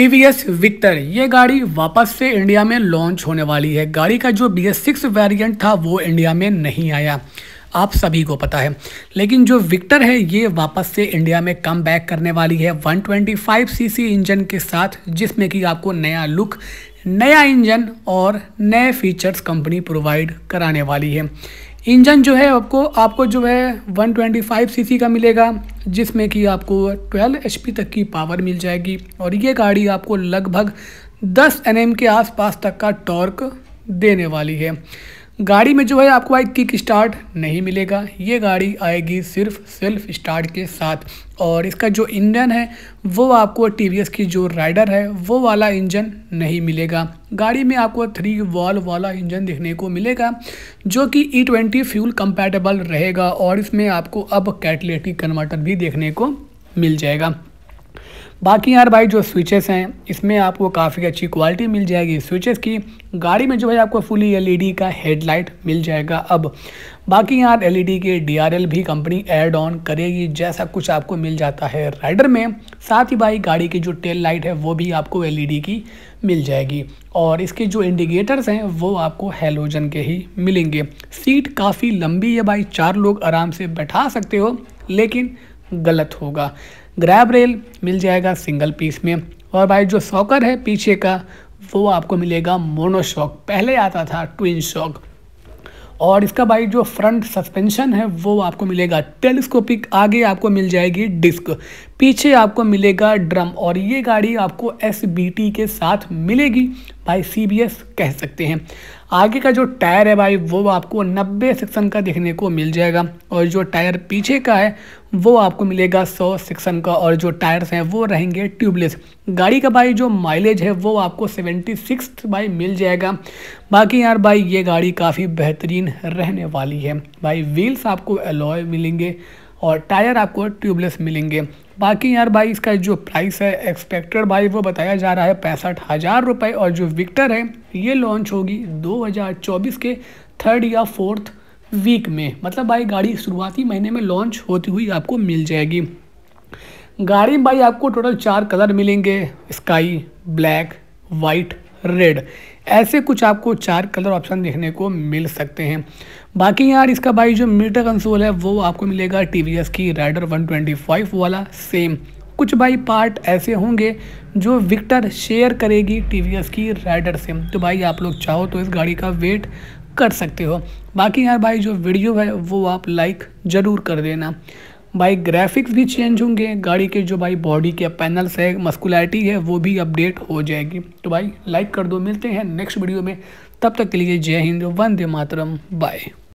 T V S Victor ये गाड़ी वापस से इंडिया में लॉन्च होने वाली है गाड़ी का जो बी एस सिक्स वेरियंट था वो इंडिया में नहीं आया आप सभी को पता है लेकिन जो विक्टर है ये वापस से इंडिया में कम बैक करने वाली है 125 सीसी इंजन के साथ जिसमें कि आपको नया लुक नया इंजन और नए फीचर्स कंपनी प्रोवाइड कराने वाली है इंजन जो है आपको आपको जो है 125 सीसी का मिलेगा जिसमें कि आपको 12 एचपी तक की पावर मिल जाएगी और ये गाड़ी आपको लगभग 10 एनएम के आसपास तक का टॉर्क देने वाली है गाड़ी में जो है आपको भाई किक स्टार्ट नहीं मिलेगा ये गाड़ी आएगी सिर्फ सेल्फ स्टार्ट के साथ और इसका जो इंजन है वो आपको टी की जो राइडर है वो वाला इंजन नहीं मिलेगा गाड़ी में आपको थ्री वॉल वाला इंजन देखने को मिलेगा जो कि ई ट्वेंटी फ्यूल कंपैटिबल रहेगा और इसमें आपको अब कैटलेटिक कन्वर्टर भी देखने को मिल जाएगा बाकी यार भाई जो स्विचेस हैं इसमें आपको काफ़ी अच्छी क्वालिटी मिल जाएगी स्विचेस की गाड़ी में जो है आपको फुली एलईडी e का हेडलाइट मिल जाएगा अब बाकी यार एलईडी e के डीआरएल भी कंपनी एड ऑन करेगी जैसा कुछ आपको मिल जाता है राइडर में साथ ही भाई गाड़ी की जो टेल लाइट है वो भी आपको एल e की मिल जाएगी और इसके जो इंडिकेटर्स हैं वो आपको हेलोजन के ही मिलेंगे सीट काफ़ी लंबी है भाई चार लोग आराम से बैठा सकते हो लेकिन गलत होगा ग्रैब रेल मिल जाएगा सिंगल पीस में और भाई जो सॉकर है पीछे का वो आपको मिलेगा मोनो शॉक पहले आता था ट्विन शॉक और इसका भाई जो फ्रंट सस्पेंशन है वो आपको मिलेगा टेलीस्कोपिक आगे आपको मिल जाएगी डिस्क पीछे आपको मिलेगा ड्रम और ये गाड़ी आपको एस के साथ मिलेगी भाई सी कह सकते हैं आगे का जो टायर है भाई वो आपको 90 सेक्शन का देखने को मिल जाएगा और जो टायर पीछे का है वो आपको मिलेगा 100 सेक्शन का और जो टायर्स हैं वो रहेंगे ट्यूबलेस गाड़ी का भाई जो माइलेज है वो आपको 76 भाई मिल जाएगा बाकी यार भाई ये गाड़ी काफ़ी बेहतरीन रहने वाली है भाई व्हील्स आपको एलॉय मिलेंगे और टायर आपको ट्यूबलेस मिलेंगे बाकी यार भाई इसका जो प्राइस है एक्सपेक्टेड भाई वो बताया जा रहा है पैंसठ हज़ार रुपये और जो विक्टर है ये लॉन्च होगी 2024 के थर्ड या फोर्थ वीक में मतलब भाई गाड़ी शुरुआती महीने में लॉन्च होती हुई आपको मिल जाएगी गाड़ी भाई आपको टोटल चार कलर मिलेंगे स्काई ब्लैक वाइट रेड ऐसे कुछ आपको चार कलर ऑप्शन देखने को मिल सकते हैं बाकी यार इसका भाई जो मीटर कंसोल है वो आपको मिलेगा टी की राइडर 125 वाला सेम कुछ भाई पार्ट ऐसे होंगे जो विक्टर शेयर करेगी टी की राइडर से तो भाई आप लोग चाहो तो इस गाड़ी का वेट कर सकते हो बाकी यार भाई जो वीडियो है वो आप लाइक ज़रूर कर देना भाई ग्राफिक्स भी चेंज होंगे गाड़ी के जो भाई बॉडी के पैनल्स है मस्कुलरिटी है वो भी अपडेट हो जाएगी तो भाई लाइक कर दो मिलते हैं नेक्स्ट वीडियो में तब तक के लिए जय हिंद वंदे मातरम बाय